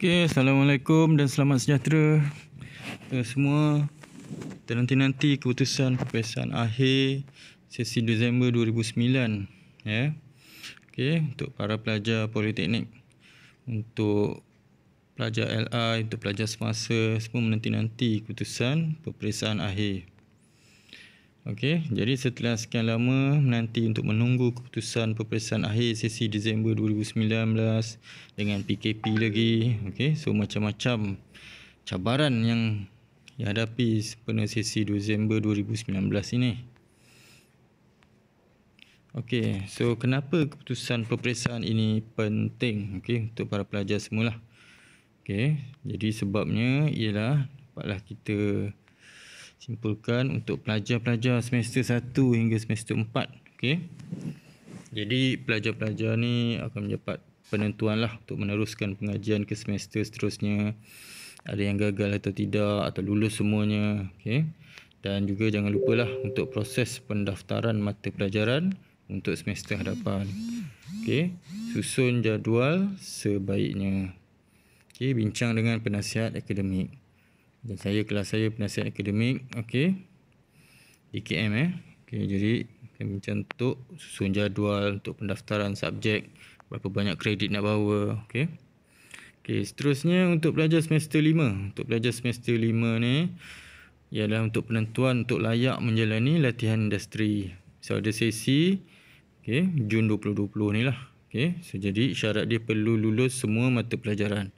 Okay, Assalamualaikum dan selamat sejahtera uh, semua. Kita nanti-nanti keputusan perpisahan akhir sesi Disember 2009. Ya. Yeah. Okay, untuk para pelajar politeknik, untuk pelajar LI, untuk pelajar semasa, semua menanti-nanti keputusan perpisahan akhir. Okey, jadi setelah sekian lama menanti untuk menunggu keputusan peperiksaan akhir sesi Disember 2019 dengan PKP lagi, okey. So macam-macam cabaran yang dihadapi sepenuh sesi Disember 2019 ini. Okey, so kenapa keputusan peperiksaan ini penting okey untuk para pelajar semula? Okey, jadi sebabnya ialah dapatlah kita simpulkan untuk pelajar-pelajar semester 1 hingga semester 4 okay. jadi pelajar-pelajar ni akan mendapat penentuan lah untuk meneruskan pengajian ke semester seterusnya ada yang gagal atau tidak atau lulus semuanya okay. dan juga jangan lupalah untuk proses pendaftaran mata pelajaran untuk semester hadapan okay. susun jadual sebaiknya okay. bincang dengan penasihat akademik dan saya kelas saya penasihat akademik okey DKM eh okey jadi mencantuk susun jadual untuk pendaftaran subjek berapa banyak kredit nak bawa okey okey seterusnya untuk pelajar semester 5 untuk pelajar semester 5 ni ialah untuk penentuan untuk layak menjalani latihan industri so ada sesi okey Jun 2020 ni lah okey so jadi syarat dia perlu lulus semua mata pelajaran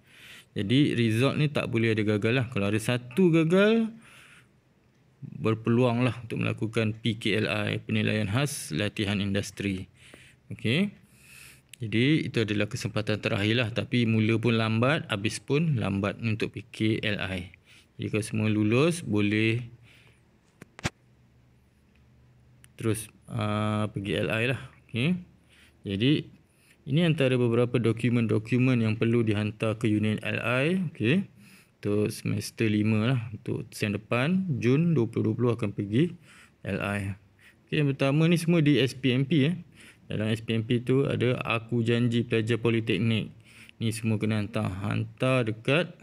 jadi result ni tak boleh ada gagal lah. Kalau ada satu gagal, berpeluang lah untuk melakukan PKLI, penilaian khas latihan industri. Okey. Jadi itu adalah kesempatan terakhir lah. Tapi mula pun lambat, habis pun lambat untuk PKLI. Jadi kalau semua lulus, boleh terus uh, pergi LI lah. Okey. Jadi ini antara beberapa dokumen-dokumen yang perlu dihantar ke Union LI okay, untuk semester 5 lah. Untuk sen depan, Jun 2020 akan pergi LI. Okay, yang pertama ni semua di SPMP. Eh. Ya. Dalam SPMP tu ada Aku Janji Pelajar Politeknik. Ni semua kena hantar. Hantar dekat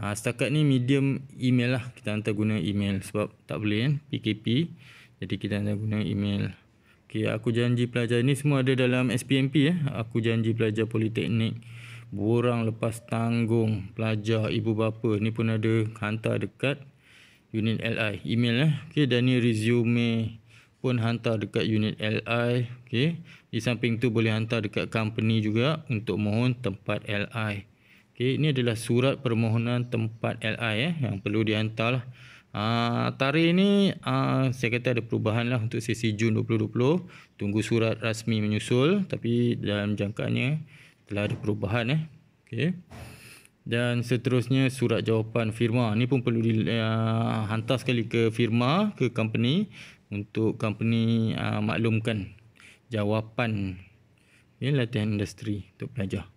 ha, setakat ni medium email lah. Kita hantar guna email sebab tak boleh kan. Eh. PKP. Jadi kita hantar guna Email. Okey, aku janji pelajar ini semua ada dalam SPMP eh. Aku janji pelajar politeknik. Borang lepas tanggung pelajar ibu bapa. ini pun ada hantar dekat unit LI. Email eh. Okey, dan ni resume pun hantar dekat unit LI. Okey. Di samping tu boleh hantar dekat company juga untuk mohon tempat LI. Okey, ini adalah surat permohonan tempat LI eh yang perlu dihantar. lah. Uh, tarikh ini uh, saya kata ada perubahan lah untuk sesi Jun 2020 tunggu surat rasmi menyusul tapi dalam jangkaannya telah ada perubahan eh okay. dan seterusnya surat jawapan firma ini pun perlu dihantar ah, uh, sekali ke firma ke company untuk company uh, maklumkan jawapan Ini ya, latihan industri untuk pelajar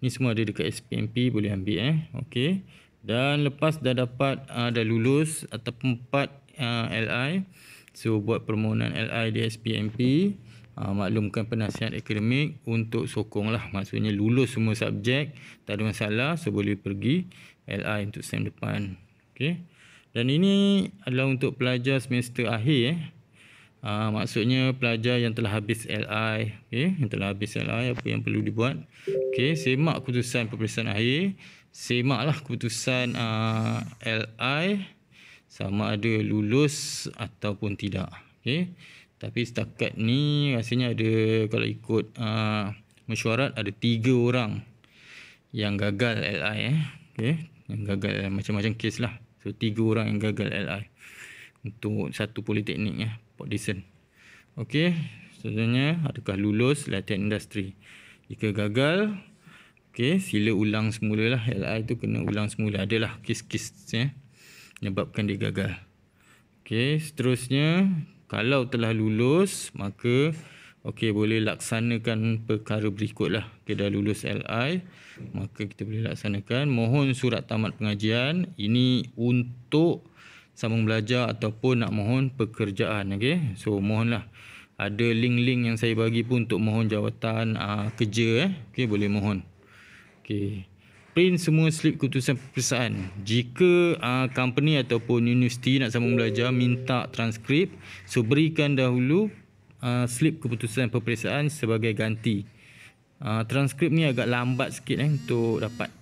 Ini semua ada dekat SPMP boleh ambil eh okey dan lepas dah dapat uh, dah lulus ataupun 4 uh, LI so buat permohonan LI di SPMP uh, ah, maklumkan penasihat akademik untuk sokong lah maksudnya lulus semua subjek tak ada masalah so boleh pergi LI untuk sem depan okay. dan ini adalah untuk pelajar semester akhir eh. Uh, maksudnya pelajar yang telah habis LI okay, yang telah habis LI apa yang perlu dibuat Okay, semak keputusan peperiksaan akhir semak keputusan uh, LI sama ada lulus ataupun tidak. Okey, Tapi setakat ni rasanya ada kalau ikut uh, mesyuarat ada tiga orang yang gagal LI. Eh. Okay. Yang gagal eh, macam-macam kes lah. So tiga orang yang gagal LI untuk satu politeknik ya. Eh, Port Dixon. Okay. Sebenarnya adakah lulus latihan industri? Jika gagal, Okey, sila ulang semula lah. LI tu kena ulang semula. Adalah kes-kes ya. Menyebabkan dia gagal. Okey, seterusnya. Kalau telah lulus, maka okey boleh laksanakan perkara berikut lah. Okey, dah lulus LI. Maka kita boleh laksanakan. Mohon surat tamat pengajian. Ini untuk sambung belajar ataupun nak mohon pekerjaan. Okey, so mohonlah. Ada link-link yang saya bagi pun untuk mohon jawatan aa, ah, kerja. Eh. Okey, boleh mohon. Okay. Print semua slip keputusan peperiksaan. Jika uh, company ataupun universiti nak sama belajar minta transkrip, so berikan dahulu uh, slip keputusan peperiksaan sebagai ganti. Uh, transkrip ni agak lambat sikit eh, untuk dapat.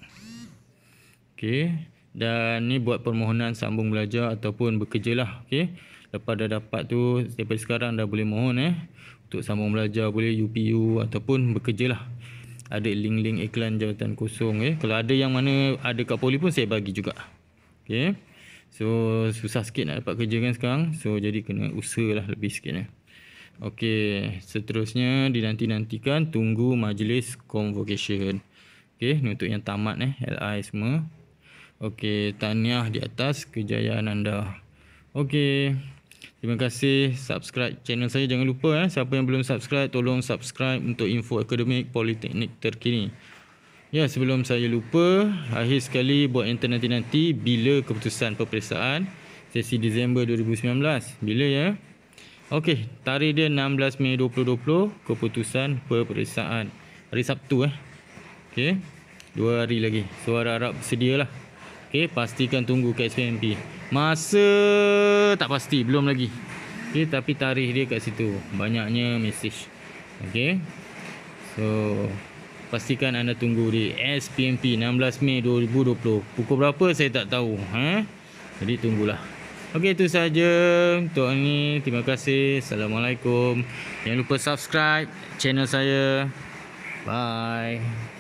Okay. Dan ni buat permohonan sambung belajar ataupun bekerja lah. Okay. Lepas dah dapat tu, daripada sekarang dah boleh mohon eh. Untuk sambung belajar boleh UPU ataupun bekerja lah ada link-link iklan jawatan kosong ya. Eh. Kalau ada yang mana ada kat poli pun saya bagi juga. Okay, eh. So susah sikit nak dapat kerja kan sekarang. So jadi kena lah lebih sikit eh. Okay, seterusnya dinanti-nantikan tunggu majlis convocation. Okay, ni untuk yang tamat eh, LI semua. Okey, tahniah di atas kejayaan anda. Okay. Terima kasih subscribe channel saya. Jangan lupa eh, siapa yang belum subscribe, tolong subscribe untuk info akademik politeknik terkini. Ya, sebelum saya lupa, akhir sekali buat enter nanti-nanti bila keputusan peperiksaan sesi Disember 2019. Bila ya? Okey, tarikh dia 16 Mei 2020, keputusan peperiksaan. Hari Sabtu eh. Okey, dua hari lagi. Suara Arab bersedia lah. Okey, pastikan tunggu KSPMP. SPMP. Masa tak pasti belum lagi. Okey tapi tarikh dia kat situ. Banyaknya message. Okay, So pastikan anda tunggu di SPMP 16 Mei 2020. Pukul berapa saya tak tahu. Ha? Jadi tunggulah. Okey itu sahaja untuk ni. Terima kasih. Assalamualaikum. Jangan lupa subscribe channel saya. Bye.